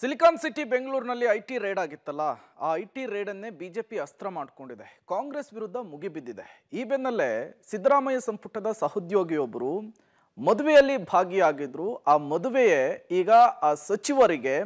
silicon city ಬೆಂಗಳೂರಿನಲ್ಲಿ I T raid ಆಗಿತ್ತಲ್ಲ ಆ ಐ ಟಿ ರೇಡನ್ನೇ ಬಿ ಜೆ ಪಿ ಅಸ್ತ್ರ ಮಾಡಿಕೊಂಡಿದೆ ಕಾಂಗ್ರೆಸ್ ವಿರುದ್ಧ ಮುಗಿಬಿದ್ದಿದೆ ಈ ಬೆನ್ನಲ್ಲೇ ಸಿದ್ದರಾಮಯ್ಯ ಸಂಪುಟದ ಸಹೋದ್ಯೋಗಿಯೊಬ್ಬರು ಮದುವೆಯಲ್ಲಿ ಭಾಗಿಯಾಗಿದ್ರು ಆ ಮದುವೆಯೇ ಈಗ ಆ ಸಚಿವರಿಗೆ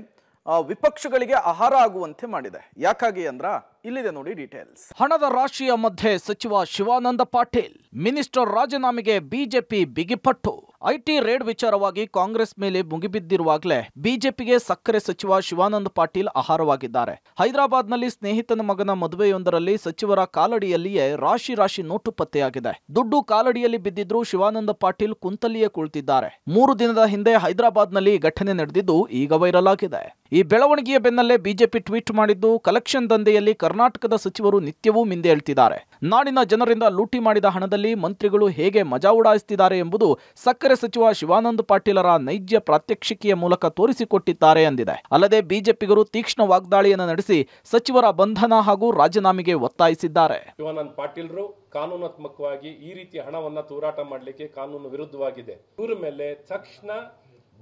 ವಿಪಕ್ಷಗಳಿಗೆ ಆಹಾರ ಆಗುವಂತೆ ಮಾಡಿದೆ ಯಾಕಾಗಿ ಅಂದ್ರ ಇಲ್ಲಿದೆ ನೋಡಿ ಡೀಟೇಲ್ಸ್ ಹಣದ ರಾಶಿಯ ಮಧ್ಯೆ ಸಚಿವ ಶಿವಾನಂದ ಪಾಟೀಲ್ ಮಿನಿಸ್ಟರ್ ರಾಜೀನಾಮೆಗೆ ಬಿಜೆಪಿ ಬಿಗಿಪಟ್ಟು ಐಟಿ ರೇಡ್ ವಿಚಾರವಾಗಿ ಕಾಂಗ್ರೆಸ್ ಮೇಲೆ ಮುಗಿಬಿದ್ದಿರುವಾಗಲೇ ಬಿಜೆಪಿಗೆ ಸಕ್ಕರೆ ಸಚಿವ ಶಿವಾನಂದ ಪಾಟೀಲ್ ಆಹಾರವಾಗಿದ್ದಾರೆ ಹೈದರಾಬಾದ್ನಲ್ಲಿ ಸ್ನೇಹಿತನ ಮಗನ ಮದುವೆಯೊಂದರಲ್ಲಿ ಸಚಿವರ ಕಾಲಡಿಯಲ್ಲಿಯೇ ರಾಶಿ ರಾಶಿ ನೋಟು ಪತ್ತೆಯಾಗಿದೆ ದುಡ್ಡು ಕಾಲಡಿಯಲ್ಲಿ ಬಿದ್ದಿದ್ರು ಶಿವಾನಂದ ಪಾಟೀಲ್ ಕುಂತಲ್ಲಿಯೇ ಕುಳಿತಿದ್ದಾರೆ ಮೂರು ದಿನದ ಹಿಂದೆ ಹೈದರಾಬಾದ್ನಲ್ಲಿ ಘಟನೆ ನಡೆದಿದ್ದು ಈಗ ವೈರಲ್ ಆಗಿದೆ ಈ ಬೆಳವಣಿಗೆಯ ಬೆನ್ನಲ್ಲೇ ಬಿಜೆಪಿ ಟ್ವೀಟ್ ಮಾಡಿದ್ದು ಕಲೆಕ್ಷನ್ ದಂಧೆಯಲ್ಲಿ ಕರ್ನಾಟಕದ ಸಚಿವರು ನಿತ್ಯವೂ ಮಿಂದೆ ಹೇಳ್ತಿದ್ದಾರೆ ನಾಡಿನ ಜನರಿಂದ ಲೂಟಿ ಮಾಡಿದ ಹಣದಲ್ಲಿ ಮಂತ್ರಿಗಳು ಹೇಗೆ ಮಜಾ ಉಡಾಯಿಸ್ತಿದ್ದಾರೆ ಎಂಬುದು ಸಕ್ಕರೆ ಕೇಂದ್ರ ಸಚಿವ ಶಿವಾನಂದ ಪಾಟೀಲರ ನೈಜ ಪ್ರಾತ್ಯಕ್ಷಿಕೆಯ ಮೂಲಕ ತೋರಿಸಿಕೊಟ್ಟಿದ್ದಾರೆ ಎಂದಿದೆ ಅಲ್ಲದೆ ಬಿಜೆಪಿಗರು ತೀಕ್ಷ್ಣ ವಾಗ್ದಾಳಿಯನ್ನು ನಡೆಸಿ ಸಚಿವರ ಬಂಧನ ಹಾಗೂ ರಾಜೀನಾಮೆಗೆ ಒತ್ತಾಯಿಸಿದ್ದಾರೆ ಶಿವಾನಂದ ಪಾಟೀಲರು ಕಾನೂನಾತ್ಮಕವಾಗಿ ಈ ರೀತಿ ಹಣವನ್ನು ತೂರಾಟ ಮಾಡಲಿಕ್ಕೆ ಕಾನೂನು ವಿರುದ್ಧವಾಗಿದೆ ಇವರ ಮೇಲೆ ತಕ್ಷಣ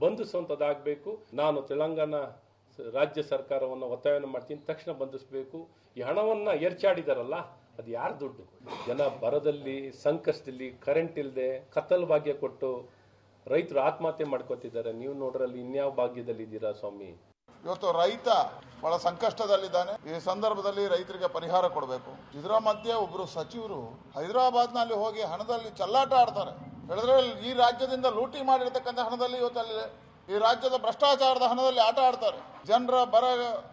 ಬಂಧಿಸುವಂತದ್ದಾಗಬೇಕು ನಾನು ತೆಲಂಗಾಣ ರಾಜ್ಯ ಸರ್ಕಾರವನ್ನು ಒತ್ತಾಯ ಮಾಡ್ತೀನಿ ತಕ್ಷಣ ಬಂಧಿಸಬೇಕು ಈ ಹಣವನ್ನು ಎರಚಾಡಿದಾರಲ್ಲ ಅದು ಯಾರ ದುಡ್ಡು ಜನ ಬರದಲ್ಲಿ ಸಂಕಷ್ಟದಲ್ಲಿ ಕರೆಂಟ್ ಇಲ್ಲದೆ ಕತ್ತಲ ಭಾಗ್ಯ ಕೊಟ್ಟು ರೈತರು ಆತ್ಮಹತ್ಯೆ ಮಾಡ್ಕೋತಿದ್ದಾರೆ ನೀವು ನೋಡ್ರಲ್ಲಿ ಇನ್ಯಾವ ಭಾಗ್ಯದಲ್ಲಿ ಇದ್ದೀರಾ ಸ್ವಾಮಿ ಇವತ್ತು ರೈತ ಬಹಳ ಸಂಕಷ್ಟದಲ್ಲಿದ್ದಾನೆ ಈ ಸಂದರ್ಭದಲ್ಲಿ ರೈತರಿಗೆ ಪರಿಹಾರ ಕೊಡಬೇಕು ಇದರ ಮಧ್ಯೆ ಒಬ್ಬರು ಸಚಿವರು ಹೈದರಾಬಾದ್ನಲ್ಲಿ ಹೋಗಿ ಹಣದಲ್ಲಿ ಚಲ್ಲಾಟ ಆಡ್ತಾರೆ ಹೇಳಿದ್ರೆ ಈ ರಾಜ್ಯದಿಂದ ಲೂಟಿ ಮಾಡಿರ್ತಕ್ಕಂಥ ಹಣದಲ್ಲಿ ಇವತ್ತಲ್ಲಿ ಈ ರಾಜ್ಯದ ಭ್ರಷ್ಟಾಚಾರದ ಹಣದಲ್ಲಿ ಆಟ ಆಡ್ತಾರೆ ಜನರ ಬರ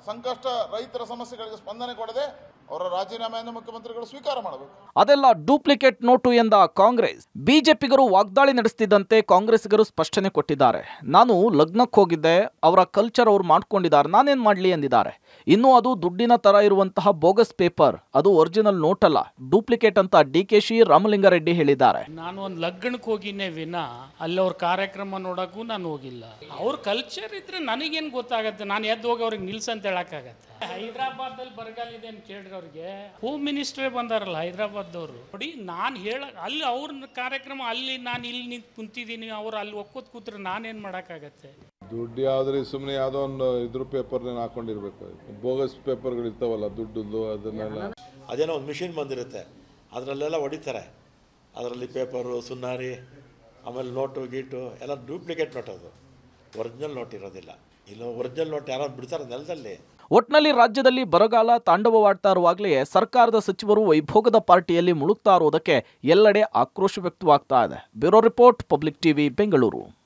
ಸಂಕಷ್ಟ ರೈತರ ಸಮಸ್ಯೆಗಳಿಗೆ ಸ್ಪಂದನೆ ಕೊಡದೆ ಅವರ ರಾಜೀನಾಮೆಯನ್ನು ಮುಖ್ಯಮಂತ್ರಿಗಳು ಸ್ವೀಕಾರ ಮಾಡಬೇಕು ಅದೆಲ್ಲ ಡೂಪ್ಲಿಕೇಟ್ ನೋಟು ಎಂದ ಕಾಂಗ್ರೆಸ್ ಬಿಜೆಪಿಗರು ವಾಗ್ದಾಳಿ ನಡೆಸುತ್ತಿದ್ದಂತೆ ಕಾಂಗ್ರೆಸ್ಗರು ಸ್ಪಷ್ಟನೆ ಕೊಟ್ಟಿದ್ದಾರೆ ನಾನು ಲಗ್ನಕ್ಕೆ ಹೋಗಿದ್ದೆ ಅವರ ಕಲ್ಚರ್ ಅವ್ರು ಮಾಡ್ಕೊಂಡಿದ್ದಾರೆ ನಾನೇನು ಮಾಡಲಿ ಎಂದಿದ್ದಾರೆ ಇನ್ನು ಅದು ದುಡ್ಡಿನ ತರ ಇರುವಂತಹ ಬೋಗಸ್ ಪೇಪರ್ ಅದು ಒರಿಜಿನಲ್ ನೋಟ್ ಅಲ್ಲ ಡೂಪ್ಲಿಕೇಟ್ ಅಂತ ಡಿ ಕೆ ಶಿ ರಾಮಲಿಂಗಾರೆಡ್ಡಿ ಹೇಳಿದ್ದಾರೆ ನಾನು ಒಂದು ಲಗ್ನಕ್ಕೆ ಹೋಗಿನೇ ವಿನ ಅಲ್ಲಿ ಅವ್ರ ಕಾರ್ಯಕ್ರಮ ನೋಡಕ್ಕೂ ನಾನು ಹೋಗಿಲ್ಲ ಅವ್ರ ಕಲ್ಚರ್ ಇದ್ರೆ ನನಗೇನು ಗೊತ್ತಾಗತ್ತೆ ನಾನು ಎದ್ದು ಹೋಗಿ ಅವ್ರಿಗೆ ನಿಲ್ಸಂತ ಹೇಳಕ್ಕಾಗತ್ತೆ ಅಲ್ಲಿ ಬರಗಾಲಿದೆ ಅಂತ ಕೇಳಿದ್ರೆ ಅವ್ರಿಗೆ ಹೋಮ್ ಮಿನಿಸ್ಟ್ರೇ ಬಂದಾರಲ್ಲ ಹೈದರಾಬಾದ್ದವರು ನೋಡಿ ನಾನು ಹೇಳ ಅಲ್ಲಿ ಅವ್ರ ಕಾರ್ಯಕ್ರಮ ಅಲ್ಲಿ ನಾನು ಇಲ್ಲಿ ನಿಂತು ಕುಂತಿದ್ದೀನಿ ಅವ್ರು ಅಲ್ಲಿ ಒಕ್ಕೋದು ಕೂತ್ರೆ ನಾನೇನು ಮಾಡೋಕ್ಕಾಗತ್ತೆ ದುಡ್ಡು ಯಾವ್ದ್ರೆ ಸುಮ್ಮನೆ ಯಾವುದೋ ಒಂದು ಇದ್ರ ಪೇಪರ್ ಹಾಕೊಂಡಿರ್ಬೇಕು ಬೋಗಸ್ ಪೇಪರ್ಗಳು ಇರ್ತಾವಲ್ಲ ದುಡ್ಡು ಅದನ್ನೆಲ್ಲ ಅದೇನೋ ಒಂದು ಮಿಷಿನ್ ಬಂದಿರುತ್ತೆ ಅದರಲ್ಲೆಲ್ಲ ಹೊಡಿತಾರೆ ಅದರಲ್ಲಿ ಪೇಪರು ಸುನ್ನಾರಿ ಆಮೇಲೆ ನೋಟು ಗೀಟು ಎಲ್ಲ ಡೂಪ್ಲಿಕೇಟ್ ನೋಟ್ ಅದು ಒರಿಜಿನಲ್ ನೋಟ್ ಇರೋದಿಲ್ಲ ಇಲ್ಲೋ ಒರಿಜಿನಲ್ ನೋಟ್ ಯಾರೋ ಬಿಡ್ತಾರೆ ನೆಲದಲ್ಲಿ ಒಟ್ನಲ್ಲಿ ರಾಜ್ಯದಲ್ಲಿ ಬರಗಾಲ ತಾಂಡವವಾಡ್ತಾ ಇರುವಾಗಲೇ ಸರ್ಕಾರದ ಸಚಿವರು ವೈಭೋಗದ ಪಾರ್ಟಿಯಲ್ಲಿ ಮುಳುಗ್ತಾ ಇರುವುದಕ್ಕೆ ಎಲ್ಲೆಡೆ ಆಕ್ರೋಶ ವ್ಯಕ್ತವಾಗ್ತಾ ಇದೆ bureau report public TV Bengaluru